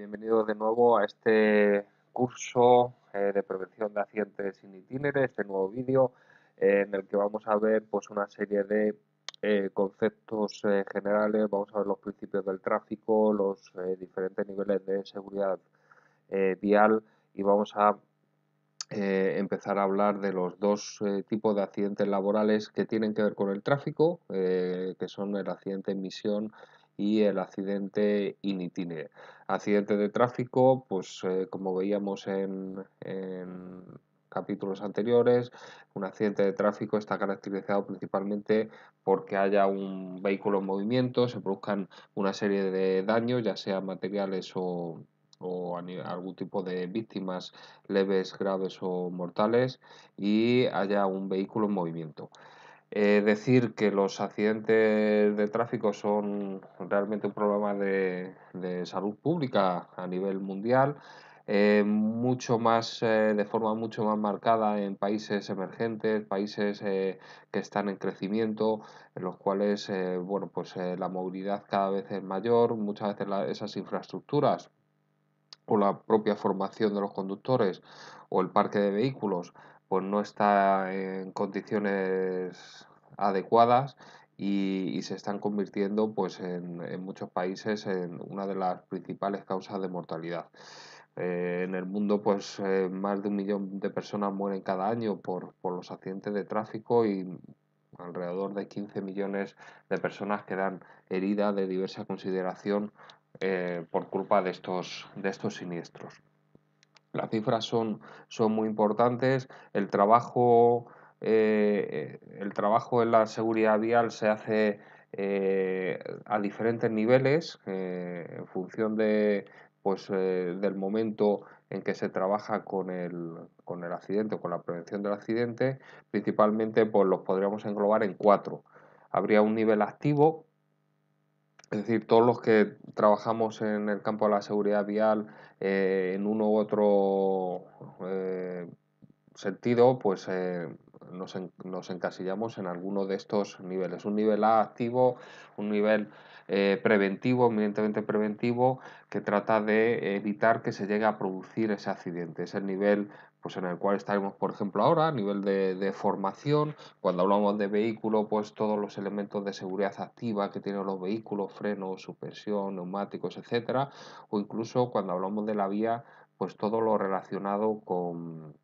Bienvenidos de nuevo a este curso eh, de prevención de accidentes sin itineres, este nuevo vídeo eh, en el que vamos a ver pues una serie de eh, conceptos generales, vamos a ver los principios del tráfico, los diferentes niveles de seguridad vial y vamos a empezar a hablar de los dos tipos de accidentes laborales que tienen que ver con el tráfico, que son el accidente en misión y el accidente in itinere. Accidente de tráfico, pues eh, como veíamos en, capítulos anteriores, un accidente de tráfico está caracterizado principalmente porque haya un vehículo en movimiento, se produzcan una serie de daños, ya sean materiales o, o algún tipo de víctimas leves, graves o mortales, y haya un vehículo en movimiento. Eh, decir que los accidentes de tráfico son realmente un problema de, salud pública a nivel mundial, eh, mucho más, eh, de forma mucho más marcada en países emergentes, países que están en crecimiento, en los cuales bueno, pues, la movilidad cada vez es mayor, muchas veces esas infraestructuras o la propia formación de los conductores o el parque de vehículos pues no está en condiciones adecuadas y, se están convirtiendo pues en, muchos países en una de las principales causas de mortalidad. Eh, en el mundo pues eh, más de un millón de personas mueren cada año por, los accidentes de tráfico y alrededor de 15 millones de personas quedan heridas de diversa consideración eh, por culpa de estos, de estos siniestros. Las cifras son, son muy importantes, el trabajo, eh, el trabajo en la seguridad vial se hace eh, a diferentes niveles eh, en función de, pues, del momento en que se trabaja con el, con el accidente o con la prevención del accidente, principalmente pues, los podríamos englobar en cuatro. Habría un nivel activo, es decir, todos los que trabajamos en el campo de la seguridad vial eh, en uno u otro eh, sentido, pues eh, nos, encasillamos en alguno de estos niveles. Un nivel activo, un nivel eh, preventivo, eminentemente preventivo, que trata de evitar que se llegue a producir ese accidente. Es el nivel pues en el cual estaremos, por ejemplo, ahora, a nivel de, de, formación, cuando hablamos de vehículo, pues todos los elementos de seguridad activa que tienen los vehículos, frenos, suspensión, neumáticos, etcétera, o incluso cuando hablamos de la vía, pues todo lo relacionado con,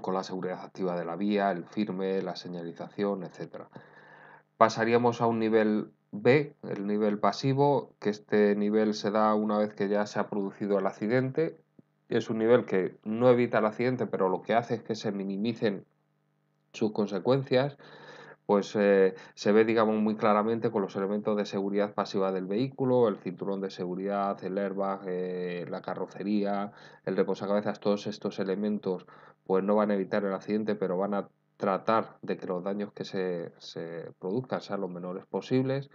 con la seguridad activa de la vía, el firme, la señalización, etc. Pasaríamos a un nivel B, el nivel pasivo, que este nivel se da una vez que ya se ha producido el accidente. Es un nivel que no evita el accidente, pero lo que hace es que se minimicen sus consecuencias pues eh, se ve digamos muy claramente con los elementos de seguridad pasiva del vehículo, el cinturón de seguridad, el airbag, eh, la carrocería, el reposacabezas, todos estos elementos pues no van a evitar el accidente, pero van a tratar de que los daños que se, produzcan sean los menores posibles.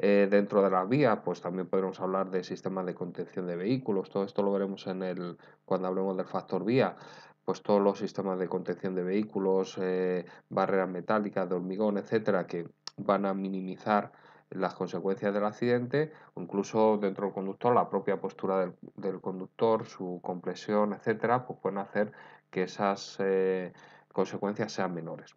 Eh, dentro de la vía pues también podremos hablar de sistemas de contención de vehículos. Todo esto lo veremos en el cuando hablemos del factor vía. Pues todos los sistemas de contención de vehículos, eh, barreras metálicas, de hormigón, etcétera, que van a minimizar las consecuencias del accidente incluso dentro del conductor la propia postura del, conductor, su compresión, etcétera, pues pueden hacer que esas eh, consecuencias sean menores.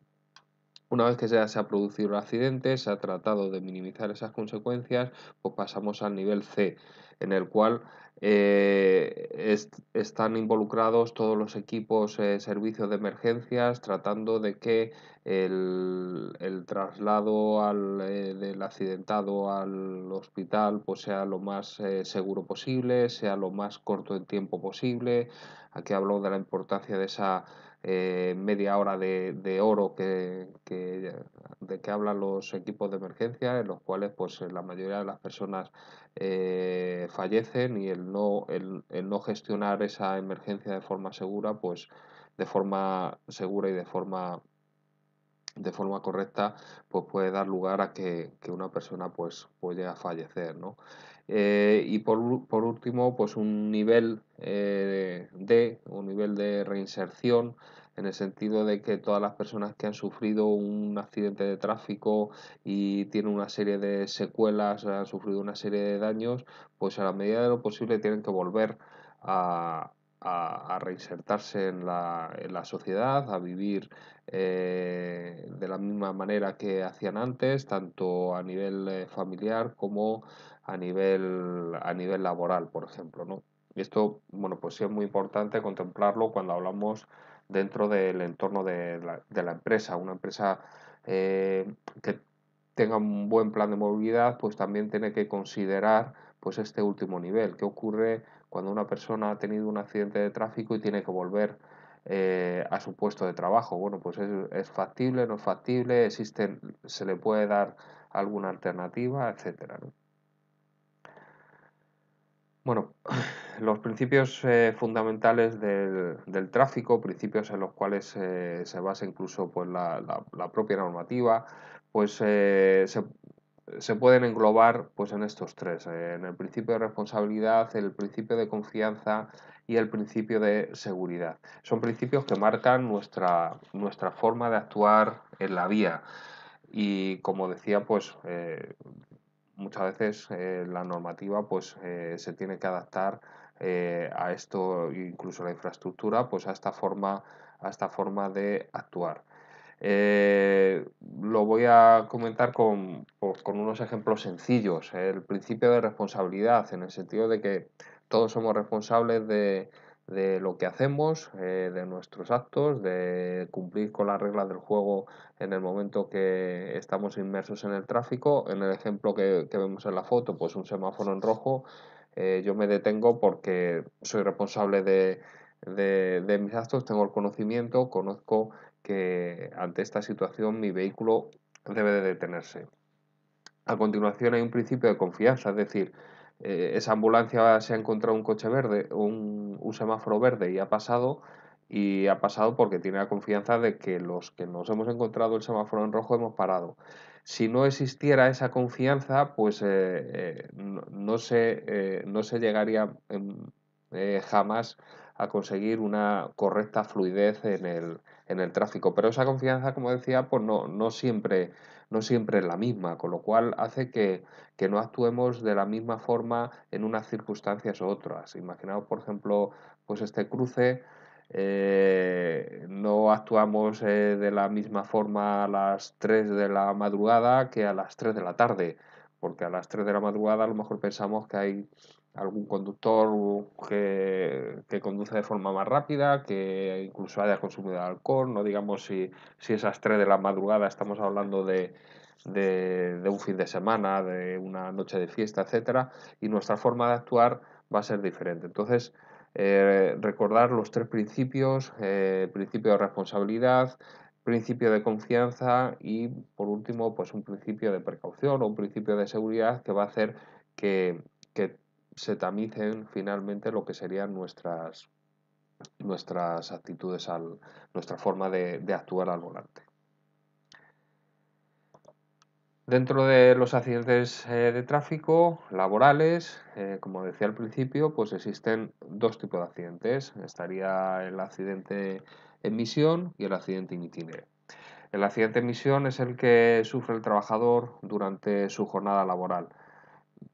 Una vez que ya se ha producido el accidente, se ha tratado de minimizar esas consecuencias, pues pasamos al nivel C, en el cual eh, están involucrados todos los equipos eh, servicios de emergencias tratando de que el, traslado eh, del accidentado al hospital pues, sea lo más seguro posible, sea lo más corto en tiempo posible. Aquí hablo de la importancia de esa eh, media hora de, oro que, de que hablan los equipos de emergencia, en los cuales pues eh, la mayoría de las personas eh, fallecen y el no, el, no gestionar esa emergencia de forma segura, pues de forma segura y de forma de forma correcta pues puede dar lugar a que, una persona pues, a fallecer ¿no? Eh, y por, último, pues un nivel eh, de, un nivel de reinserción, en el sentido de que todas las personas que han sufrido un accidente de tráfico y tienen una serie de secuelas, han sufrido una serie de daños, pues a la medida de lo posible tienen que volver a, a, reinsertarse en la, sociedad, a vivir eh, de la misma manera que hacían antes, tanto a nivel eh, familiar como a nivel, a nivel laboral, por ejemplo. Y esto, bueno, pues sí es muy importante contemplarlo cuando hablamos dentro del entorno de la, empresa. Una empresa eh, que tenga un buen plan de movilidad, pues también tiene que considerar pues este último nivel. ¿Qué ocurre cuando una persona ha tenido un accidente de tráfico y tiene que volver eh, a su puesto de trabajo. Bueno, pues es, factible, no es factible, se le puede dar alguna alternativa, etcétera. Bueno, los principios eh, fundamentales del, tráfico, principios en los cuales eh, se basa incluso pues, la, propia normativa, pues se, se pueden englobar pues en estos tres, en el principio de responsabilidad, el principio de confianza y el principio de seguridad. Son principios que marcan nuestra, nuestra forma de actuar en la vía y como decía pues eh, muchas veces eh, la normativa pues eh, se tiene que adaptar a esto incluso la infraestructura pues a esta forma a esta forma de actuar eh, lo voy a comentar con, unos ejemplos sencillos. El principio de responsabilidad, en el sentido de que todos somos responsables de, lo que hacemos, eh, de nuestros actos, de cumplir con las reglas del juego en el momento que estamos inmersos en el tráfico. En el ejemplo que, vemos en la foto, pues un semáforo en rojo, eh, yo me detengo porque soy responsable de, mis actos, tengo el conocimiento, conozco que ante esta situación mi vehículo debe de detenerse. A continuación hay un principio de confianza, es decir, eh, esa ambulancia se ha encontrado un coche verde, un, semáforo verde y ha pasado, y ha pasado porque tiene la confianza de que los que nos hemos encontrado el semáforo en rojo hemos parado. Si no existiera esa confianza, pues eh, eh, no, no, se, no se llegaría em, jamás a conseguir una correcta fluidez en el, en el tráfico. Pero esa confianza, como decía, pues no, no, siempre, no siempre es la misma, con lo cual hace que, no actuemos de la misma forma en unas circunstancias u otras. Imaginaos, por ejemplo, pues este cruce. Eh, no actuamos eh, de la misma forma a las 3 de la madrugada que a las 3 de la tarde, porque a las 3 de la madrugada a lo mejor pensamos que hay algún conductor que, conduce de forma más rápida, que incluso haya consumido alcohol, no digamos si, si esas tres de la madrugada estamos hablando de, de, un fin de semana, de una noche de fiesta, etcétera, y nuestra forma de actuar va a ser diferente. Entonces, eh, recordar los tres principios, eh, principio de responsabilidad, principio de confianza y por último pues un principio de precaución o un principio de seguridad que va a hacer que, que se tamicen finalmente lo que serían nuestras, nuestras actitudes, al, nuestra forma de, actuar al volante. Dentro de los accidentes eh, de tráfico laborales, eh, como decía al principio, pues existen dos tipos de accidentes. Estaría el accidente en misión y el accidente in El accidente en misión es el que sufre el trabajador durante su jornada laboral.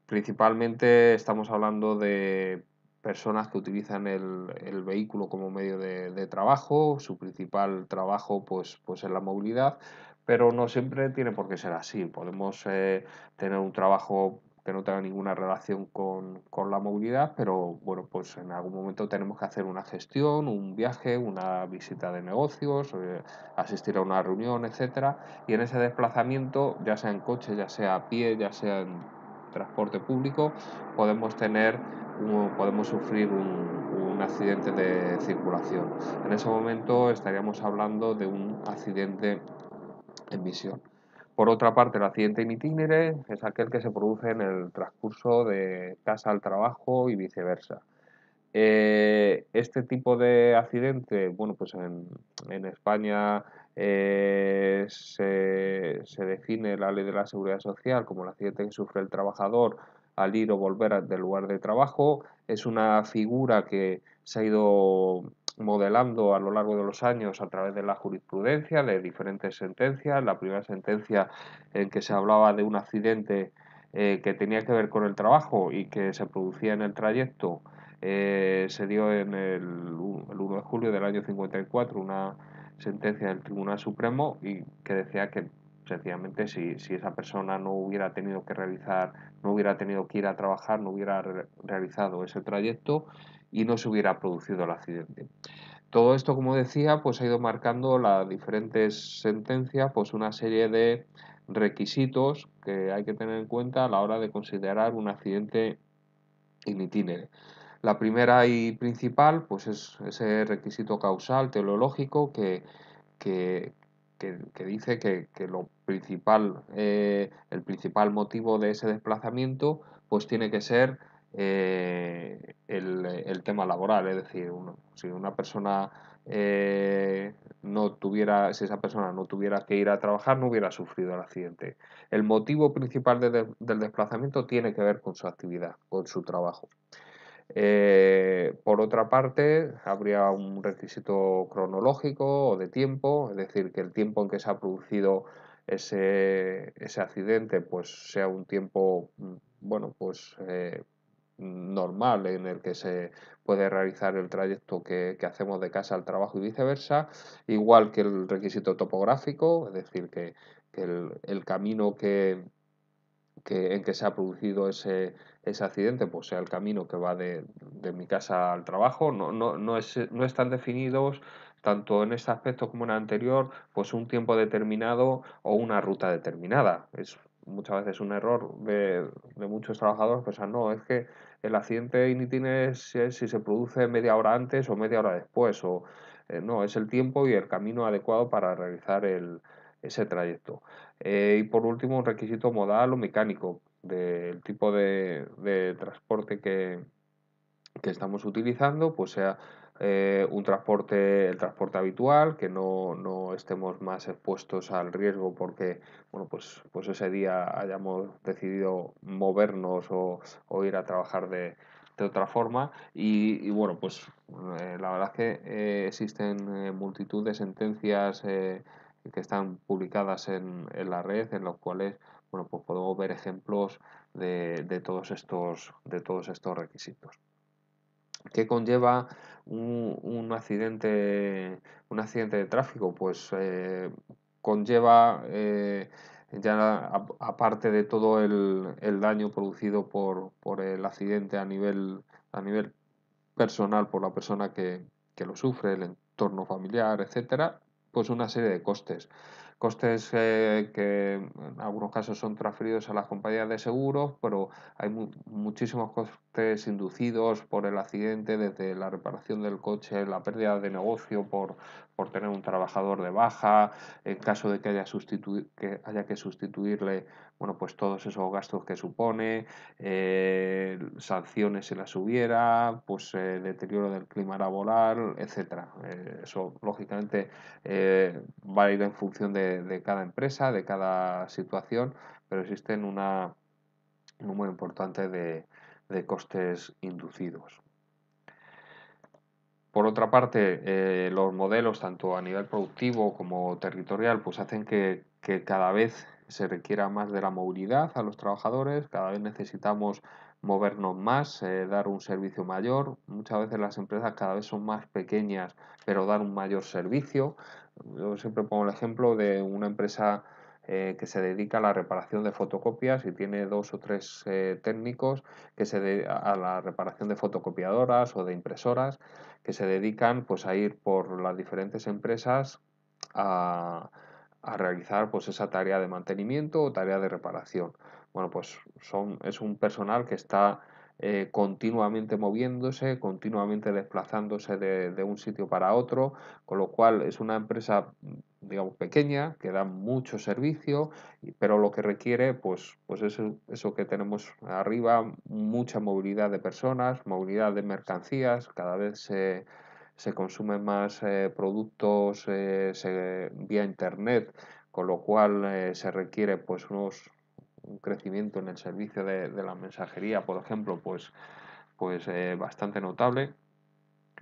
Principalmente estamos hablando de personas que utilizan el, vehículo como medio de, trabajo, su principal trabajo pues, pues es la movilidad, pero no siempre tiene por qué ser así. Podemos eh, tener un trabajo que no tenga ninguna relación con, la movilidad, pero bueno, pues en algún momento tenemos que hacer una gestión, un viaje, una visita de negocios, eh, asistir a una reunión, etcétera. Y en ese desplazamiento, ya sea en coche, ya sea a pie, ya sea en transporte público, podemos tener podemos sufrir un, accidente de circulación. En ese momento estaríamos hablando de un accidente en visión. Por otra parte, el accidente in es aquel que se produce en el transcurso de casa al trabajo y viceversa. Eh, este tipo de accidente, bueno, pues en, en España eh, se, define la ley de la seguridad social como el accidente que sufre el trabajador al ir o volver del lugar de trabajo. Es una figura que se ha ido modelando a lo largo de los años a través de la jurisprudencia, de diferentes sentencias. La primera sentencia en que se hablaba de un accidente eh, que tenía que ver con el trabajo y que se producía en el trayecto eh, se dio en el, el 1 de julio del año 54 una sentencia del Tribunal Supremo y que decía que sencillamente si, esa persona no hubiera tenido que realizar, no hubiera tenido que ir a trabajar, no hubiera realizado ese trayecto y no se hubiera producido el accidente. Todo esto, como decía, pues ha ido marcando las diferentes sentencias, pues una serie de requisitos que hay que tener en cuenta a la hora de considerar un accidente in la primera y principal pues es ese requisito causal teológico, que, dice que, lo principal, eh, el principal motivo de ese desplazamiento pues tiene que ser eh, el, tema laboral, es decir, uno, si una persona eh, no tuviera, si esa persona no tuviera que ir a trabajar, no hubiera sufrido el accidente. El motivo principal del desplazamiento tiene que ver con su actividad, con su trabajo. Eh, por otra parte, habría un requisito cronológico o de tiempo, es decir, que el tiempo en que se ha producido ese, accidente pues sea un tiempo mm, bueno pues eh, normal en el que se puede realizar el trayecto que, hacemos de casa al trabajo y viceversa, igual que el requisito topográfico, es decir, que, el, camino que, en que se ha producido ese, ese accidente, pues sea el camino que va de, de mi casa al trabajo, no, no, no, es, no están definidos tanto en este aspecto como en el anterior, pues un tiempo determinado o una ruta determinada. Es muchas veces un error de, muchos trabajadores sea no, es que el accidente ni tiene si se produce media hora antes o media hora después, o eh, no, es el tiempo y el camino adecuado para realizar el, ese trayecto. Eh, y por último, un requisito modal o mecánico del tipo de, transporte que, estamos utilizando, pues sea eh, un transporte, el transporte habitual, que no, estemos más expuestos al riesgo porque bueno, pues, pues ese día hayamos decidido movernos o, o ir a trabajar de, otra forma y, bueno pues eh, la verdad es que existen multitud de sentencias que están publicadas en, en la red, en los cuales bueno, pues podemos ver ejemplos de, todos, estos, de todos estos requisitos. ¿Qué conlleva un, un, accidente, un accidente de tráfico? Pues eh, conlleva eh, ya aparte de todo el, daño producido por, el accidente a nivel, a nivel personal, por la persona que, que lo sufre, el entorno familiar, etcétera, pues una serie de costes. Costes eh, que en algunos casos son transferidos a las compañías de seguros, pero hay muchísimos costes inducidos por el accidente, desde la reparación del coche, la pérdida de negocio por, por tener un trabajador de baja, en caso de que haya, que sustituirle, bueno, pues todos esos gastos que supone, eh, sanciones si las hubiera, pues eh, deterioro del clima laboral, etcétera. eso lógicamente va a ir en función de de, cada empresa, de cada situación, pero existen un número importante de, costes inducidos. Por otra parte, eh, los modelos, tanto a nivel productivo como territorial, pues hacen que cada vez se requiera más de la movilidad a los trabajadores, cada vez necesitamos movernos más, eh, dar un servicio mayor. Muchas veces las empresas cada vez son más pequeñas, pero dar un mayor servicio. Yo siempre pongo el ejemplo de una empresa eh, que se dedica a la reparación de fotocopias y tiene dos o tres eh, técnicos que se dedican a la reparación de fotocopiadoras o de impresoras que se dedican pues a ir por las diferentes empresas a a realizar pues esa tarea de mantenimiento o tarea de reparación. Bueno, pues son, es un personal que está eh, continuamente moviéndose, continuamente desplazándose de, un sitio para otro, con lo cual es una empresa, digamos, pequeña, que da mucho servicio, pero lo que requiere, pues, pues eso, eso que tenemos arriba, mucha movilidad de personas, movilidad de mercancías, cada vez se se consumen más eh, productos eh, vía Internet, con lo cual eh, se requiere pues un crecimiento en el servicio de, la mensajería, por ejemplo, pues, pues bastante notable.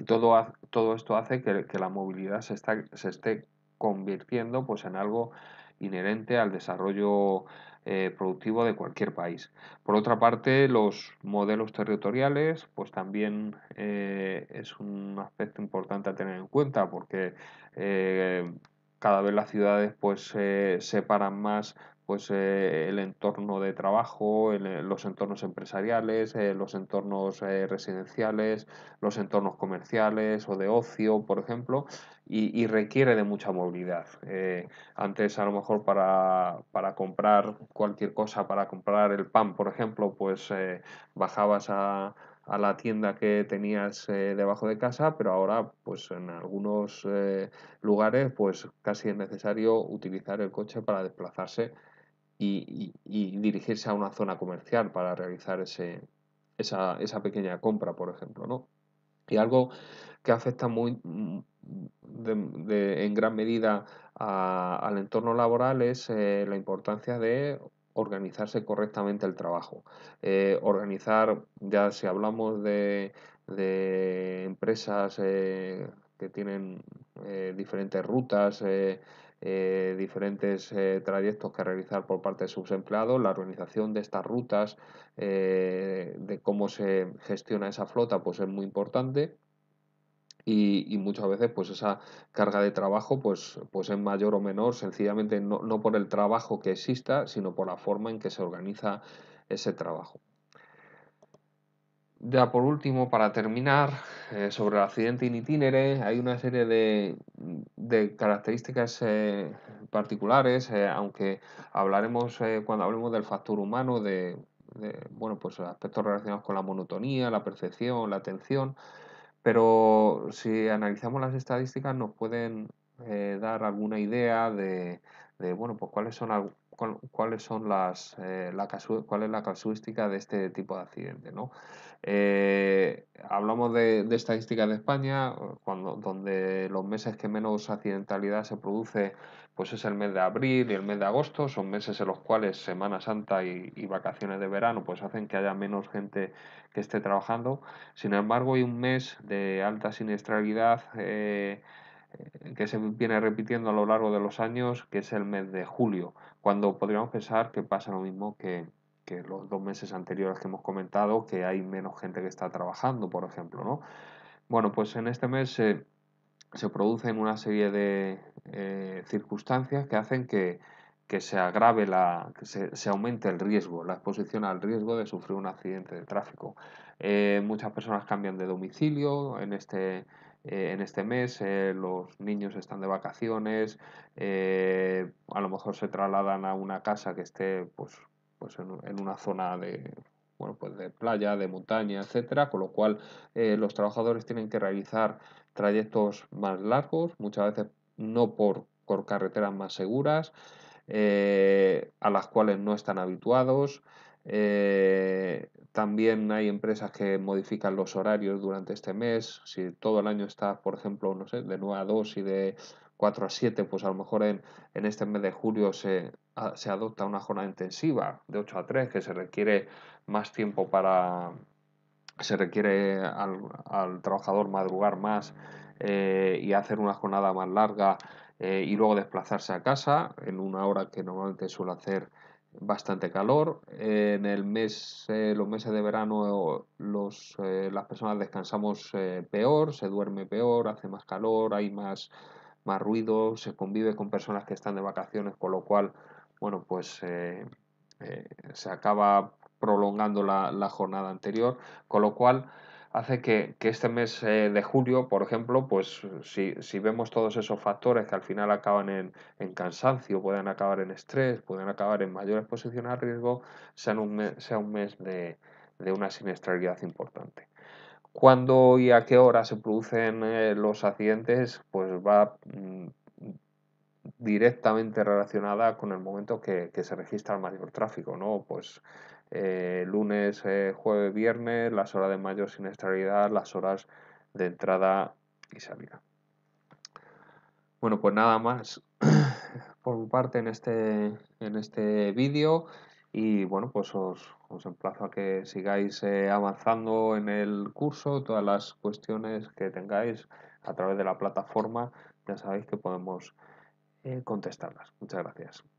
todo, todo esto hace que, la movilidad se, está, se esté convirtiendo pues, en algo inherente al desarrollo eh, productivo de cualquier país. Por otra parte, los modelos territoriales, pues también eh, es un aspecto importante a tener en cuenta porque eh, cada vez las ciudades pues se separan más pues eh, el entorno de trabajo, eh, los entornos empresariales, eh, los entornos residenciales, los entornos comerciales o de ocio, por ejemplo, y, requiere de mucha movilidad. antes, a lo mejor, para, comprar cualquier cosa, para comprar el pan, por ejemplo, pues bajabas a, a la tienda que tenías debajo de casa, pero ahora, pues en algunos lugares, pues casi es necesario utilizar el coche para desplazarse y, dirigirse a una zona comercial para realizar ese, esa, esa, pequeña compra, por ejemplo, ¿no? Y algo que afecta muy mm, en gran medida al entorno laboral es eh, la importancia de organizarse correctamente el trabajo. Eh, organizar, ya si hablamos de, de empresas eh, que tienen diferentes rutas, eh, diferentes eh, trayectos que realizar por parte de sus empleados, la organización de estas rutas, eh, de cómo se gestiona esa flota, pues es muy importante. Y, muchas veces pues esa carga de trabajo pues, pues es mayor o menor sencillamente no por el trabajo que exista sino por la forma en que se organiza ese trabajo ya por último, para terminar, eh, sobre el accidente in itinere, hay una serie de, de características eh, particulares, eh, aunque hablaremos cuando hablemos del factor humano, de, bueno, pues aspectos relacionados con la monotonía, la percepción, la atención, pero si analizamos las estadísticas nos pueden dar alguna idea de, de bueno, pues cuáles son cuáles son las, eh, cuál es la casuística de este tipo de accidente. Eh, hablamos de, estadísticas de España, cuando, donde los meses que menos accidentalidad se produce pues es el mes de abril y el mes de agosto, son meses en los cuales Semana Santa y, vacaciones de verano pues hacen que haya menos gente que esté trabajando. Sin embargo, hay un mes de alta siniestralidad eh, que se viene repitiendo a lo largo de los años, que es el mes de julio, cuando podríamos pensar que pasa lo mismo que, los dos meses anteriores que hemos comentado, que hay menos gente que está trabajando, por ejemplo, ¿no? Bueno, pues en este mes se producen una serie de eh, circunstancias que hacen que, se agrave la, que se, aumente el riesgo, la exposición al riesgo de sufrir un accidente de tráfico. Eh, muchas personas cambian de domicilio en este eh, en este mes, eh, los niños están de vacaciones, eh, a lo mejor se trasladan a una casa que esté pues, pues en, una zona de, bueno, pues de playa, de montaña, etcétera, con lo cual los trabajadores tienen que realizar trayectos más largos, muchas veces no por, por carreteras más seguras, a las cuales no están habituados. También hay empresas que modifican los horarios durante este mes. Si todo el año está, por ejemplo, no sé, de 9 a 2 y de 4 a 7, pues a lo mejor en, este mes de julio se, adopta una jornada intensiva de 8 a 3, que se requiere más tiempo para... Se requiere al, trabajador madrugar más eh, y hacer una jornada más larga eh, y luego desplazarse a casa en una hora que normalmente suele hacer bastante calor. en el mes, eh, los meses de verano, los, eh, las personas descansamos eh, peor, se duerme peor, hace más calor, hay más, más ruido, se convive con personas que están de vacaciones, con lo cual, bueno, pues se acaba prolongando la, la jornada anterior, con lo cual hace que, este mes eh, de julio, por ejemplo, pues si, vemos todos esos factores que al final acaban en, cansancio, pueden acabar en estrés, pueden acabar en mayor exposición al riesgo, sea un mes, de, una siniestralidad importante. ¿Cuándo y a qué hora se producen eh, los accidentes? Pues va mm, directamente relacionada con el momento que, que, se registra el mayor tráfico, ¿no? Pues eh, lunes, eh, jueves, viernes, las horas de mayor siniestralidad, las horas de entrada y salida. Bueno, pues nada más por mi parte en este, en este vídeo y bueno, pues os, emplazo a que sigáis eh, avanzando en el curso, todas las cuestiones que tengáis a través de la plataforma, ya sabéis que podemos contestarlas. Muchas gracias.